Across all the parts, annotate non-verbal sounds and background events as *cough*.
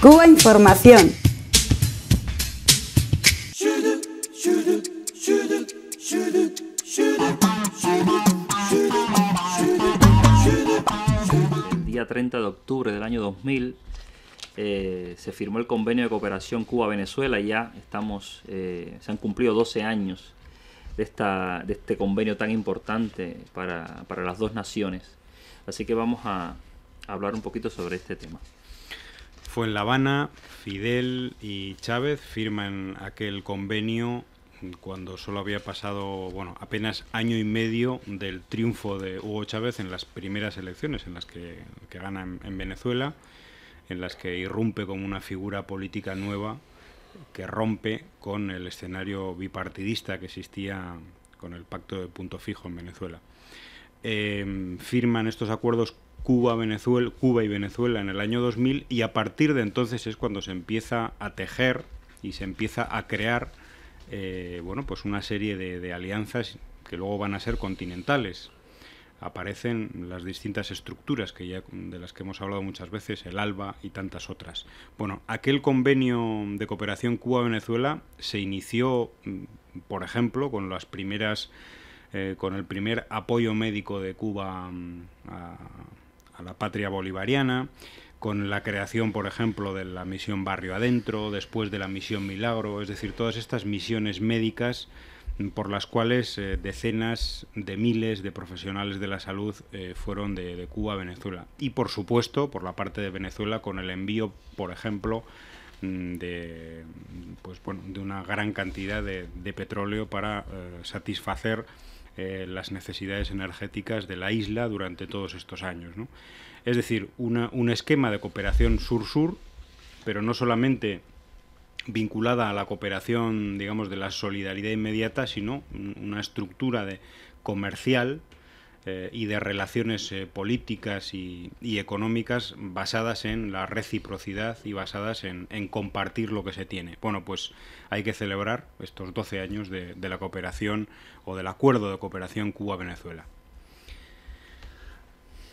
Cuba Información. El día 30 de octubre del año 2000 eh, se firmó el convenio de cooperación Cuba-Venezuela. y Ya estamos, eh, se han cumplido 12 años de, esta, de este convenio tan importante para las dos naciones. Así que vamos a hablar un poquito sobre este tema en La Habana, Fidel y Chávez firman aquel convenio cuando solo había pasado, bueno, apenas año y medio del triunfo de Hugo Chávez en las primeras elecciones en las que, gana en, Venezuela, en las que irrumpe como una figura política nueva que rompe con el escenario bipartidista que existía con el pacto de punto fijo en Venezuela. Eh, firman estos acuerdos Cuba, Venezuela, Cuba y Venezuela en el año 2000 y a partir de entonces es cuando se empieza a tejer y se empieza a crear eh, bueno, pues una serie de, alianzas que luego van a ser continentales. Aparecen las distintas estructuras que ya, de las que hemos hablado muchas veces, el ALBA y tantas otras. Bueno, aquel convenio de cooperación Cuba-Venezuela se inició, mm, por ejemplo, con las primeras eh, con el primer apoyo médico de Cuba mm, a, a la patria bolivariana, con la creación, por ejemplo, de la misión Barrio Adentro, después de la misión Milagro, es decir, todas estas misiones médicas por las cuales eh, decenas de miles de profesionales de la salud eh, fueron de, Cuba a Venezuela. Y por supuesto, por la parte de Venezuela, con el envío, por ejemplo, mm, de, pues, bueno, de una gran cantidad de, petróleo para eh, satisfacer eh, las necesidades energéticas de la isla durante todos estos años. Es decir, un esquema de cooperación sur-sur, pero no solamente vinculada a la cooperación, digamos, de la solidaridad inmediata, sino una estructura de comercial eh, y de relaciones eh, políticas y, económicas basadas en la reciprocidad y basadas en, compartir lo que se tiene. Bueno, pues hay que celebrar estos 12 años de, la cooperación o del acuerdo de cooperación Cuba-Venezuela.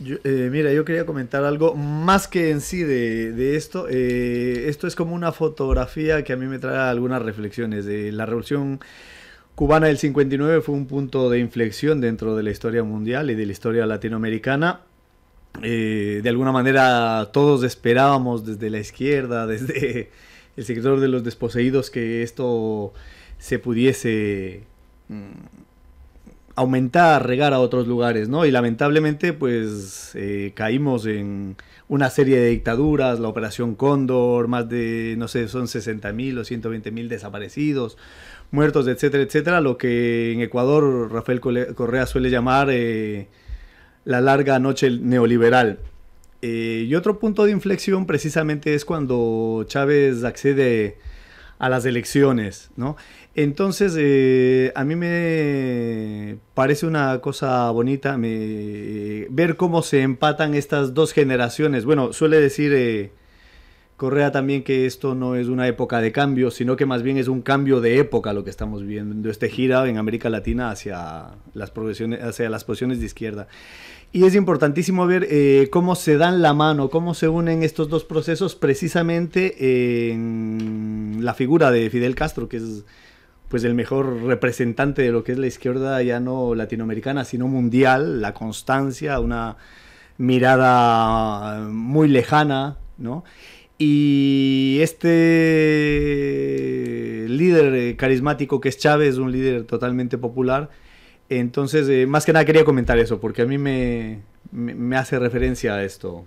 Eh, mira, yo quería comentar algo más que en sí de, esto. esto es como una fotografía que a mí me trae algunas reflexiones de la revolución cubana del 59 fue un punto de inflexión dentro de la historia mundial y de la historia latinoamericana. Eh, de alguna manera todos esperábamos desde la izquierda, *laughs* desde el sector de los desposeídos, que esto se pudiese mm, aumentar, regar a otros lugares, ¿no? Y lamentablemente pues eh, caímos en una serie de dictaduras, la Operación Cóndor, más de, no sé, son 60.000 o 120.000 desaparecidos, muertos, etcétera, etcétera, lo que en Ecuador Rafael Correa suele llamar eh, la larga noche neoliberal. Eh, y otro punto de inflexión precisamente es cuando Chávez accede a las elecciones, ¿no? Entonces, eh, a mí me parece una cosa bonita me, eh, ver cómo se empatan estas dos generaciones. Bueno, suele decir... Eh, Correa también que esto no es una época de cambio, sino que más bien es un cambio de época lo que estamos viendo, este gira en América Latina hacia las, hacia las posiciones de izquierda. Y es importantísimo ver eh, cómo se dan la mano, cómo se unen estos dos procesos precisamente en la figura de Fidel Castro, que es pues el mejor representante de lo que es la izquierda ya no latinoamericana, sino mundial, la constancia, una mirada muy lejana, ¿no? Y este líder eh, carismático que es Chávez, un líder totalmente popular. Entonces, eh, más que nada quería comentar eso, porque a mí me, hace referencia a esto.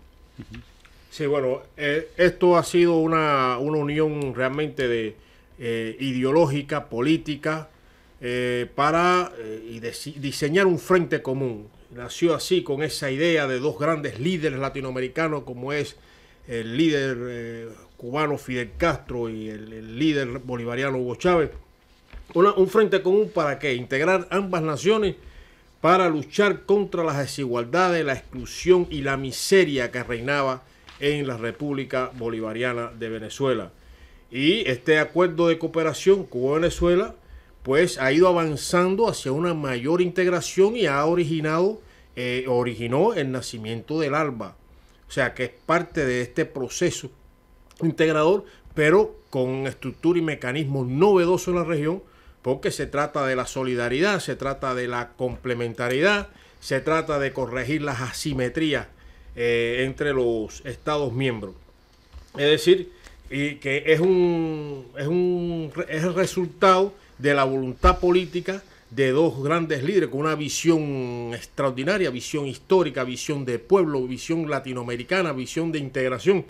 Sí, bueno, eh, esto ha sido una, unión realmente de, ideológica, política, para diseñar un frente común. Nació así, con esa idea de dos grandes líderes latinoamericanos como es el líder eh, cubano Fidel Castro y el, líder bolivariano Hugo Chávez, un frente común para qué? Integrar ambas naciones para luchar contra las desigualdades, la exclusión y la miseria que reinaba en la República Bolivariana de Venezuela. Y este acuerdo de cooperación Cuba-Venezuela pues ha ido avanzando hacia una mayor integración y ha originado, eh, originó el nacimiento del ALBA, o sea que es parte de este proceso integrador, pero con estructura y mecanismos novedosos en la región, porque se trata de la solidaridad, se trata de la complementariedad, se trata de corregir las asimetrías eh, entre los Estados miembros. Es decir, que es un, es el resultado de la voluntad política de dos grandes líderes con una visión extraordinaria, visión histórica, visión de pueblo, visión latinoamericana, visión de integración.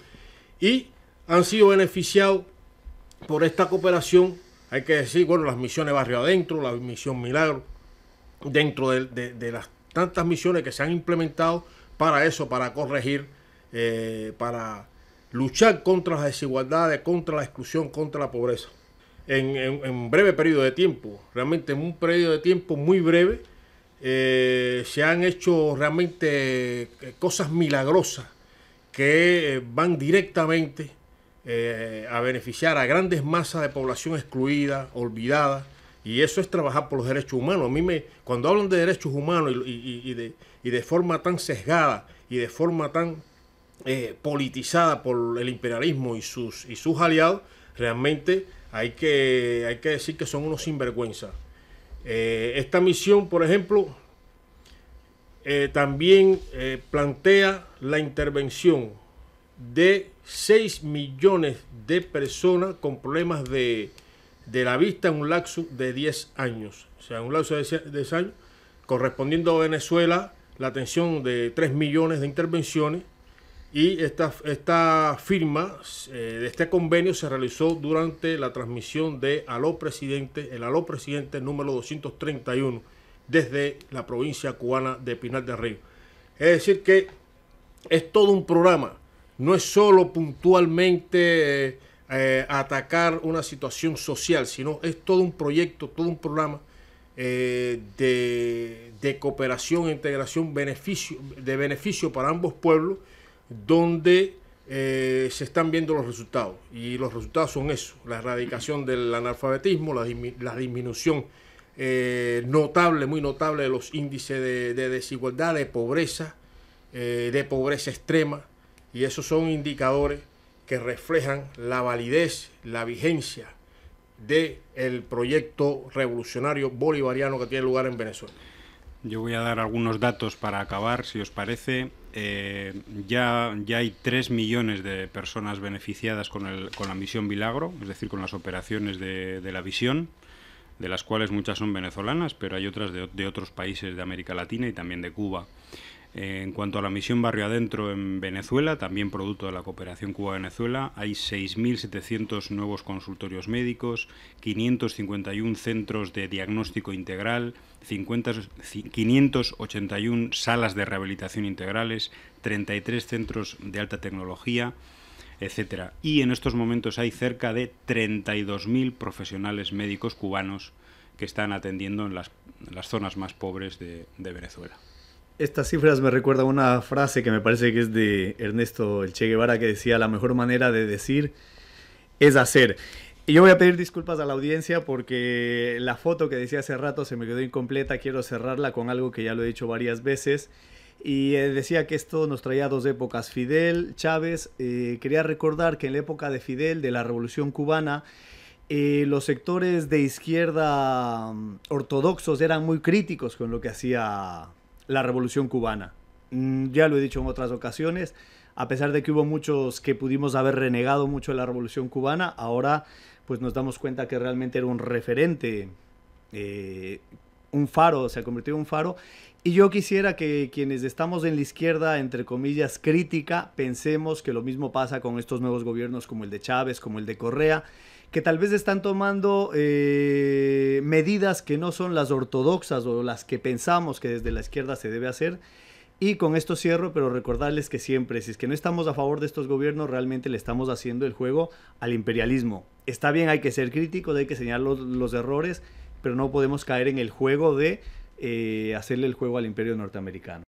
Y han sido beneficiados por esta cooperación, hay que decir, bueno, las misiones Barrio Adentro, la misión Milagro, dentro de, las tantas misiones que se han implementado para eso, para corregir, eh, para luchar contra las desigualdades, contra la exclusión, contra la pobreza en, en, breve periodo de tiempo, realmente en un periodo de tiempo muy breve, eh, se han hecho realmente eh, cosas milagrosas que eh, van directamente a beneficiar a grandes masas de población excluida, olvidada, y eso es trabajar por los derechos humanos. A mí me, cuando hablan de derechos humanos y, de, forma tan sesgada y de forma tan politizada por el imperialismo y sus, y sus aliados, realmente hay que, hay que decir que son unos sinvergüenzas. Eh, esta misión, por ejemplo, eh, también eh, plantea la intervención de 6 millones de personas con problemas de, la vista en un lapso de 10 años. O sea, un lapso de 10 años, correspondiendo a Venezuela la atención de 3 millones de intervenciones y esta, firma eh, de este convenio se realizó durante la transmisión de Aló Presidente, el Aló Presidente número 231, desde la provincia cubana de Pinal del Río. Es decir, que es todo un programa, no es solo puntualmente eh, eh, atacar una situación social, sino es todo un proyecto, todo un programa de, cooperación e integración beneficio, de beneficio para ambos pueblos donde eh, se están viendo los resultados. Y los resultados son eso, la erradicación del analfabetismo, la, disminución eh, notable, muy notable de los índices de, desigualdad, de pobreza, eh, de pobreza extrema. Y esos son indicadores que reflejan la validez, la vigencia del proyecto revolucionario bolivariano que tiene lugar en Venezuela. Yo voy a dar algunos datos para acabar, si os parece eh, ya, ya hay 3 millones de personas beneficiadas con, el, con la misión Milagro, es decir, con las operaciones de, de, la visión, de las cuales muchas son venezolanas, pero hay otras de, de otros países de América Latina y también de Cuba. Eh, en cuanto a la misión Barrio Adentro en Venezuela, también producto de la cooperación Cuba-Venezuela, hay 6.700 nuevos consultorios médicos, 551 centros de diagnóstico integral, 581 salas de rehabilitación integrales, 33 centros de alta tecnología, etc. Y en estos momentos hay cerca de 32.000 profesionales médicos cubanos que están atendiendo en las, zonas más pobres de Venezuela. Estas cifras me recuerdan una frase que me parece que es de Ernesto El Che Guevara que decía la mejor manera de decir es hacer. Y yo voy a pedir disculpas a la audiencia porque la foto que decía hace rato se me quedó incompleta. Quiero cerrarla con algo que ya lo he dicho varias veces. Y eh, decía que esto nos traía dos épocas, Fidel, Chávez. Eh, quería recordar que en la época de Fidel, de la Revolución Cubana, eh, los sectores de izquierda mm, ortodoxos eran muy críticos con lo que hacía la Revolución Cubana. Mm, ya lo he dicho en otras ocasiones, a pesar de que hubo muchos que pudimos haber renegado mucho de la Revolución Cubana, ahora pues nos damos cuenta que realmente era un referente, eh, un faro, se ha convertido en un faro. Y yo quisiera que quienes estamos en la izquierda, entre comillas, crítica, pensemos que lo mismo pasa con estos nuevos gobiernos como el de Chávez, como el de Correa, que tal vez están tomando eh, medidas que no son las ortodoxas o las que pensamos que desde la izquierda se debe hacer. Y con esto cierro, pero recordarles que siempre, si es que no estamos a favor de estos gobiernos, realmente le estamos haciendo el juego al imperialismo. Está bien, hay que ser críticos, hay que señalar los, errores, pero no podemos caer en el juego de eh, hacerle el juego al imperio norteamericano.